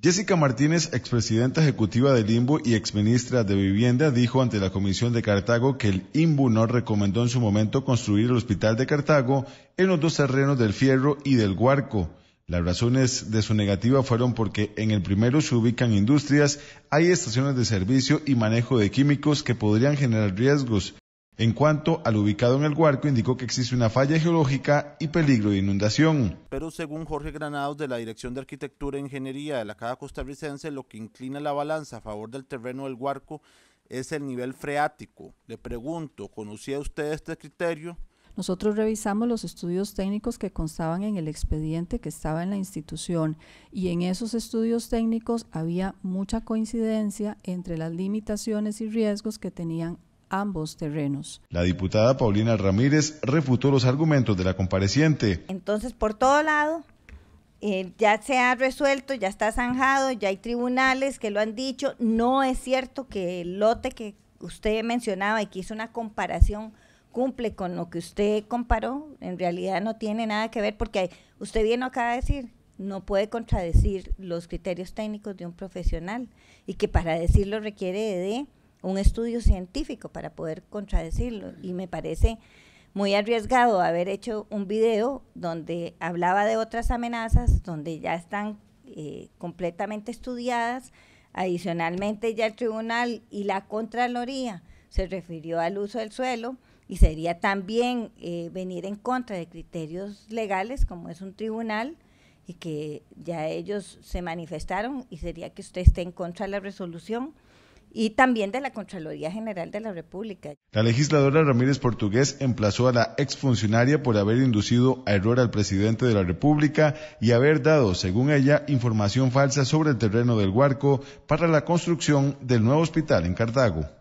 Jessica Martínez, expresidenta ejecutiva del IMBU y exministra de Vivienda, dijo ante la Comisión de Cartago que el IMBU no recomendó en su momento construir el Hospital de Cartago en los dos terrenos del Fierro y del Huarco. Las razones de su negativa fueron porque en el primero se ubican industrias, hay estaciones de servicio y manejo de químicos que podrían generar riesgos en cuanto al ubicado en el Huarco, indicó que existe una falla geológica y peligro de inundación. Pero según Jorge Granados de la Dirección de Arquitectura e Ingeniería de la Caja Costarricense, lo que inclina la balanza a favor del terreno del Huarco es el nivel freático. Le pregunto, ¿conocía usted este criterio? Nosotros revisamos los estudios técnicos que constaban en el expediente que estaba en la institución y en esos estudios técnicos había mucha coincidencia entre las limitaciones y riesgos que tenían ambos terrenos. La diputada Paulina Ramírez refutó los argumentos de la compareciente. Entonces, por todo lado, eh, ya se ha resuelto, ya está zanjado, ya hay tribunales que lo han dicho. No es cierto que el lote que usted mencionaba y que hizo una comparación cumple con lo que usted comparó, en realidad no tiene nada que ver porque usted bien acá a decir, no puede contradecir los criterios técnicos de un profesional y que para decirlo requiere de un estudio científico para poder contradecirlo. Y me parece muy arriesgado haber hecho un video donde hablaba de otras amenazas, donde ya están eh, completamente estudiadas. Adicionalmente, ya el tribunal y la Contraloría se refirió al uso del suelo y sería también eh, venir en contra de criterios legales, como es un tribunal, y que ya ellos se manifestaron y sería que usted esté en contra de la resolución y también de la Contraloría General de la República. La legisladora Ramírez Portugués emplazó a la exfuncionaria por haber inducido a error al presidente de la República y haber dado, según ella, información falsa sobre el terreno del Huarco para la construcción del nuevo hospital en Cartago.